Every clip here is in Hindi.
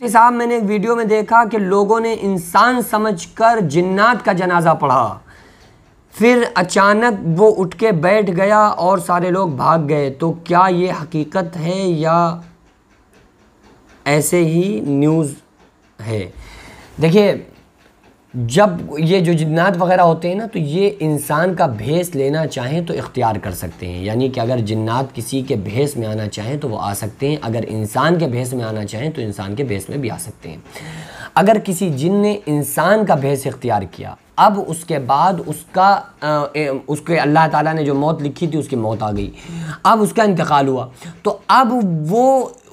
तो साहब मैंने एक वीडियो में देखा कि लोगों ने इंसान समझकर जिन्नात का जनाजा पढ़ा फिर अचानक वो उठ के बैठ गया और सारे लोग भाग गए तो क्या ये हकीकत है या ऐसे ही न्यूज़ है देखिए जब ये जो जिन्नात वगैरह होते हैं ना तो ये इंसान का भेस लेना चाहें तो इख्तियार कर सकते हैं यानी कि अगर जिन्नात किसी के भेस में आना चाहें तो वो आ सकते हैं अगर इंसान के भेस में आना चाहें तो इंसान के भेस में भी आ सकते हैं अगर किसी जिन ने इंसान का भेस इख्तियार किया अब उसके बाद उसका आ, उसके अल्लाह ताला ने जो मौत लिखी थी उसकी मौत आ गई अब उसका इंतकाल हुआ तो अब वो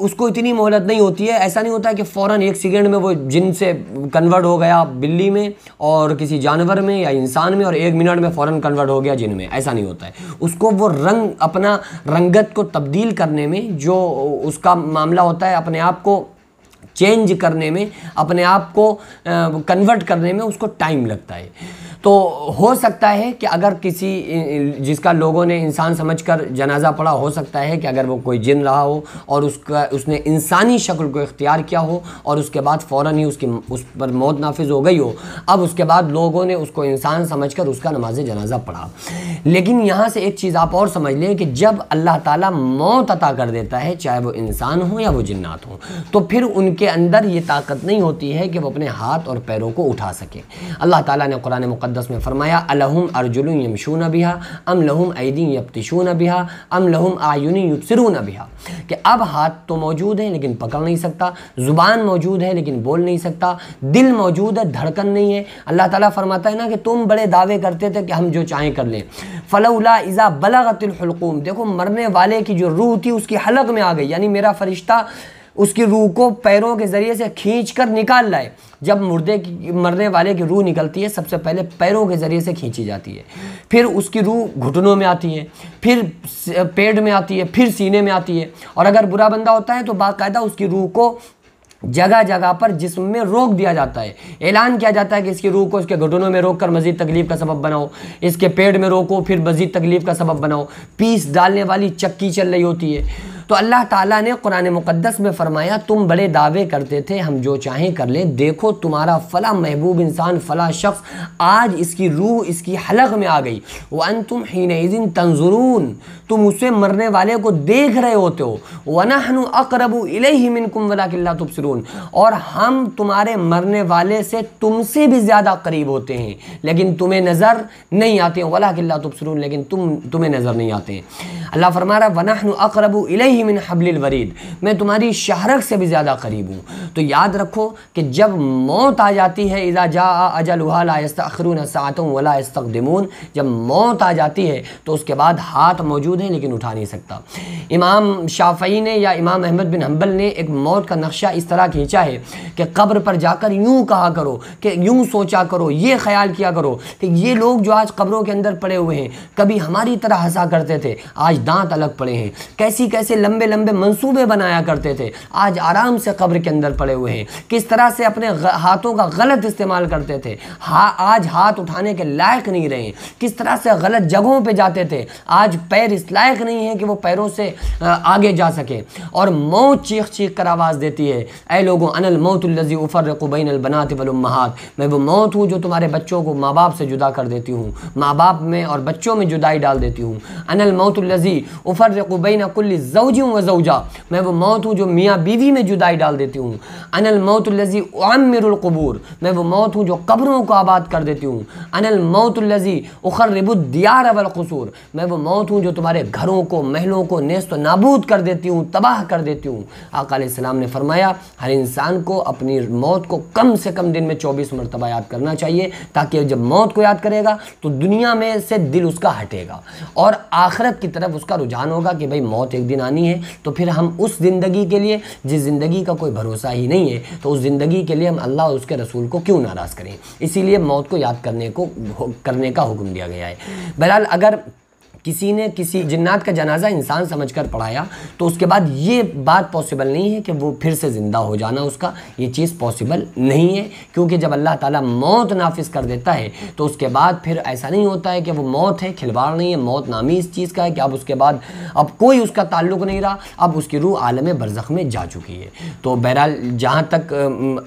उसको इतनी मोहलत नहीं होती है ऐसा नहीं होता है कि फ़ौर एक सेकेंड में वो जिन से कन्वर्ट हो गया बिल्ली में और किसी जानवर में या इंसान में और एक मिनट में फ़ौर कन्वर्ट हो गया जिन में ऐसा नहीं होता है उसको वो रंग अपना रंगत को तब्दील करने में जो उसका मामला होता है अपने आप को चेंज करने में अपने आप को कन्वर्ट करने में उसको टाइम लगता है तो हो सकता है कि अगर किसी जिसका लोगों ने इंसान समझकर जनाजा पड़ा हो सकता है कि अगर वो कोई जिन रहा हो और उसका उसने इंसानी शक्ल को इख्तियार किया हो और उसके बाद फ़ौर ही उसकी उस पर मौत नाफिज हो गई हो अब उसके बाद लोगों ने उसको इंसान समझ कर उसका नमाज जनाजा पढ़ा लेकिन यहाँ से एक चीज़ आप और समझ लें कि जब अल्लाह ताली मौत अता कर देता है चाहे वो इंसान हो या वो जन्नात हों तो फिर उनके उनके अंदर ये ताकत नहीं होती है कि वो अपने हाथ और पैरों को उठा सकें अल्लाह ताला ने कुरान मुक़दस में फ़रमाया अलहम अर्जुल यमशून बिहा अम लहम ऐदी यबतशून बिहा अम लहम आयुनी युबसरून बिहा कि अब हाथ तो मौजूद है लेकिन पकड़ नहीं सकता ज़ुबान मौजूद है लेकिन बोल नहीं सकता दिल मौजूद है धड़कन नहीं है अल्लाह ताला फरमाता है ना कि तुम बड़े दावे करते थे कि हम जो चाहें कर लें फ़लौला इज़ा बलागतुलहलकूम देखो मरने वाले की जो रूह थी उसकी हलक में आ गई यानी मेरा फरिश्ता उसकी रूह को पैरों के ज़रिए से खींच कर निकाल लाए जब मुर्दे की मरने वाले की रूह निकलती है सबसे पहले पैरों के ज़रिए से खींची जाती है फिर उसकी रूह घुटनों में आती है फिर पेट में आती है फिर सीने में आती है और अगर बुरा बंदा होता है तो बाकायदा उसकी रूह को जगह जगह पर जिसम में रोक दिया जाता है ऐलान किया जाता है कि इसकी रूह को इसके घुटनों में रोक कर मजीद तकलीफ का सबब बनाओ इसके पेट में रोको फिर मजीद तकलीफ का सबब बनाओ पीस डालने वाली चक्की चल रही होती है तो अल्लाह ताला ने कुरान मुक़दस में फ़रमाया तुम बड़े दावे करते थे हम जो चाहें कर लें देखो तुम्हारा फ़ला महबूब इंसान फ़ला शख्स आज इसकी रूह इसकी हलक में आ गई वन तुम हीन तंजरून तुम उसे मरने वाले को देख रहे होते हो वन अकरब ही कुम वला तुबसरून और हम तुम्हारे मरने वाले से तुमसे भी ज़्यादा करीब होते हैं लेकिन तुम्हें नज़र नहीं आते वला किल्ला तुबसरून लेकिन तुम तुम्हें नज़र नहीं आते हैं अल्लाह फरमा रहा वनाहनु अकरब इले ही मिन हबल वरीद मैं तुम्हारी शहरक से भी ज़्यादा करीब हूँ तो याद रखो कि जब मौत आ जाती है इज़ा जा अखरून सातों वला इस्तकदमून जब मौत आ जाती है तो उसके बाद हाथ मौजूद हैं लेकिन उठा नहीं सकता इमाम शाफी ने या इमाम अहमद बिन हम्बल ने एक मौत का नक्शा इस तरह खींचा है कि कब्र पर जाकर यूँ कहा करो कि यूँ सोचा करो ये ख्याल किया करो कि ये लोग जो आज कब्रों के अंदर पड़े हुए हैं कभी हमारी तरह हंसा करते थे आज दांत अलग पड़े हैं कैसी कैसे लंबे लंबे मंसूबे बनाया करते थे आज आराम से कब्र के अंदर पड़े पड़े हुए हैं किस तरह से अपने हाथों का गलत इस्तेमाल करते थे हा आज हाथ उठाने के लायक नहीं रहे किस तरह से गलत जगहों पे जाते थे आज पैर इस लायक नहीं है कि वो पैरों से आगे जा सके और मौत चीख चीख कर आवाज़ देती है ए लोगों अनल लजी उफ़र कुबैन अलबनात वलमहात मैं वो मौत हूँ जो तुम्हारे बच्चों को माँ बाप से जुदा कर देती हूँ माँ बाप में और बच्चों में जुदाई डाल देती हूँ अनल लजी उफ़र रकुबैन कुल्ली जौजी व मैं वो मौत हूँ जो मियाँ बीवी में जुदाई डाल देती हूँ अनल मौतुल्लजी उमिरकबूर मैं वो मौत हूँ जो कब्रों को आबाद कर देती हूँ अनल मौतुल्लजी उखर रिबुद्दियार अवलकसूर मैं वो मौत हूँ जो तुम्हारे घरों को महलों को नेस्त नाबूद कर देती हूँ तबाह कर देती हूँ आकाम ने फरमाया हर इंसान को अपनी मौत को कम से कम दिन में चौबीस मरतबा याद करना चाहिए ताकि जब मौत को याद करेगा तो दुनिया में से दिल उसका हटेगा और आखरत की तरफ उसका रुझान होगा कि भाई मौत एक दिन आनी है तो फिर हम उस ज़िंदगी के लिए जिस ज़िंदगी का कोई भरोसा ही ज़िंदगी नहीं है तो उस ज़िंदगी के लिए हम अल्लाह और उसके रसूल को क्यों नाराज़ करें इसीलिए मौत को याद करने को करने का हुक्म दिया गया है बहरहाल अगर किसी ने किसी जिन्नात का जनाजा इंसान समझ कर पढ़ाया तो उसके बाद ये बात पॉसिबल नहीं है कि वो फिर से ज़िंदा हो जाना उसका ये चीज़ पॉसिबल नहीं है क्योंकि जब अल्लाह ताला मौत नाफिज कर देता है तो उसके बाद फिर ऐसा नहीं होता है कि वो मौत है खिलवाड़ नहीं है मौत नामी इस चीज़ का है कि अब उसके बाद अब कोई उसका ताल्लुक नहीं रहा अब उसकी रूह आलम बरज़ख में जा चुकी है तो बहरहाल जहाँ तक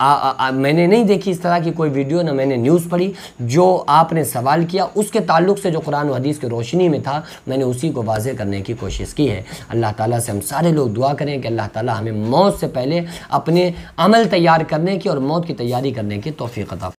आ, आ, आ, मैंने नहीं देखी इस तरह की कोई वीडियो ना मैंने न्यूज़ पढ़ी जो आपने सवाल किया उसके ताल्लुक से जो कुरान हदीस की रोशनी में था मैंने उसी को वाजे करने की कोशिश की है अल्लाह ताला से हम सारे लोग दुआ करें कि अल्लाह ताला हमें मौत से पहले अपने अमल तैयार करने की और मौत की तैयारी करने की तोफ़ी कदा